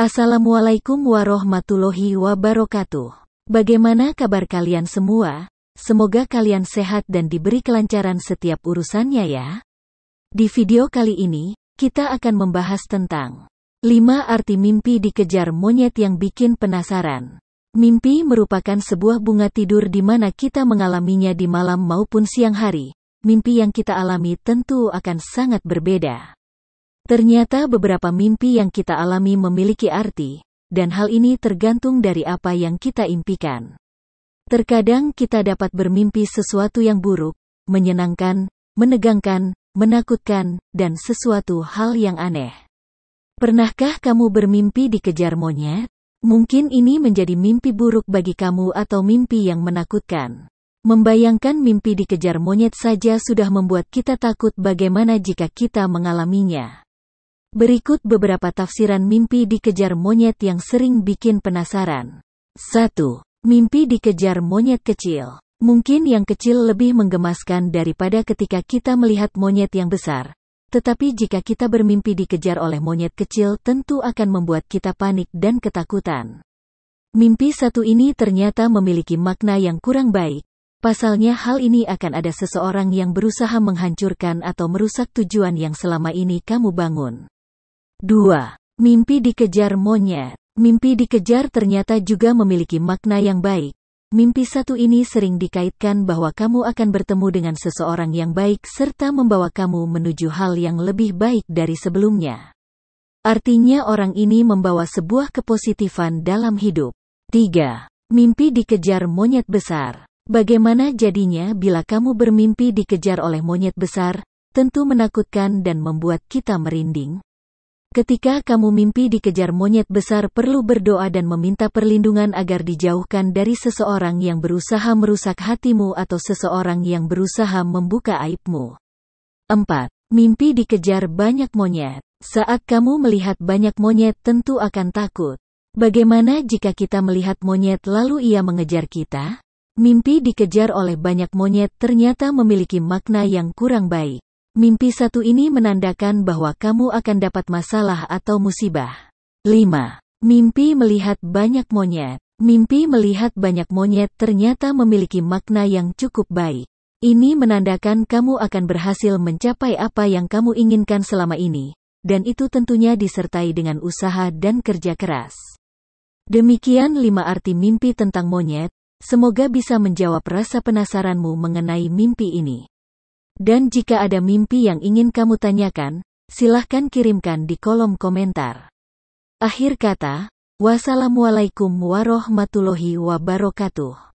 Assalamualaikum warahmatullahi wabarakatuh. Bagaimana kabar kalian semua? Semoga kalian sehat dan diberi kelancaran setiap urusannya ya. Di video kali ini, kita akan membahas tentang 5 arti mimpi dikejar monyet yang bikin penasaran. Mimpi merupakan sebuah bunga tidur di mana kita mengalaminya di malam maupun siang hari. Mimpi yang kita alami tentu akan sangat berbeda. Ternyata beberapa mimpi yang kita alami memiliki arti, dan hal ini tergantung dari apa yang kita impikan. Terkadang kita dapat bermimpi sesuatu yang buruk, menyenangkan, menegangkan, menakutkan, dan sesuatu hal yang aneh. Pernahkah kamu bermimpi dikejar monyet? Mungkin ini menjadi mimpi buruk bagi kamu atau mimpi yang menakutkan. Membayangkan mimpi dikejar monyet saja sudah membuat kita takut bagaimana jika kita mengalaminya. Berikut beberapa tafsiran mimpi dikejar monyet yang sering bikin penasaran. 1. Mimpi dikejar monyet kecil. Mungkin yang kecil lebih menggemaskan daripada ketika kita melihat monyet yang besar. Tetapi jika kita bermimpi dikejar oleh monyet kecil tentu akan membuat kita panik dan ketakutan. Mimpi satu ini ternyata memiliki makna yang kurang baik. Pasalnya hal ini akan ada seseorang yang berusaha menghancurkan atau merusak tujuan yang selama ini kamu bangun. 2. Mimpi dikejar monyet. Mimpi dikejar ternyata juga memiliki makna yang baik. Mimpi satu ini sering dikaitkan bahwa kamu akan bertemu dengan seseorang yang baik serta membawa kamu menuju hal yang lebih baik dari sebelumnya. Artinya orang ini membawa sebuah kepositifan dalam hidup. 3. Mimpi dikejar monyet besar. Bagaimana jadinya bila kamu bermimpi dikejar oleh monyet besar? Tentu menakutkan dan membuat kita merinding. Ketika kamu mimpi dikejar monyet besar perlu berdoa dan meminta perlindungan agar dijauhkan dari seseorang yang berusaha merusak hatimu atau seseorang yang berusaha membuka aibmu. 4. Mimpi dikejar banyak monyet. Saat kamu melihat banyak monyet tentu akan takut. Bagaimana jika kita melihat monyet lalu ia mengejar kita? Mimpi dikejar oleh banyak monyet ternyata memiliki makna yang kurang baik. Mimpi satu ini menandakan bahwa kamu akan dapat masalah atau musibah. 5. Mimpi melihat banyak monyet. Mimpi melihat banyak monyet ternyata memiliki makna yang cukup baik. Ini menandakan kamu akan berhasil mencapai apa yang kamu inginkan selama ini, dan itu tentunya disertai dengan usaha dan kerja keras. Demikian lima arti mimpi tentang monyet, semoga bisa menjawab rasa penasaranmu mengenai mimpi ini. Dan jika ada mimpi yang ingin kamu tanyakan, silahkan kirimkan di kolom komentar. Akhir kata, wassalamualaikum warahmatullahi wabarakatuh.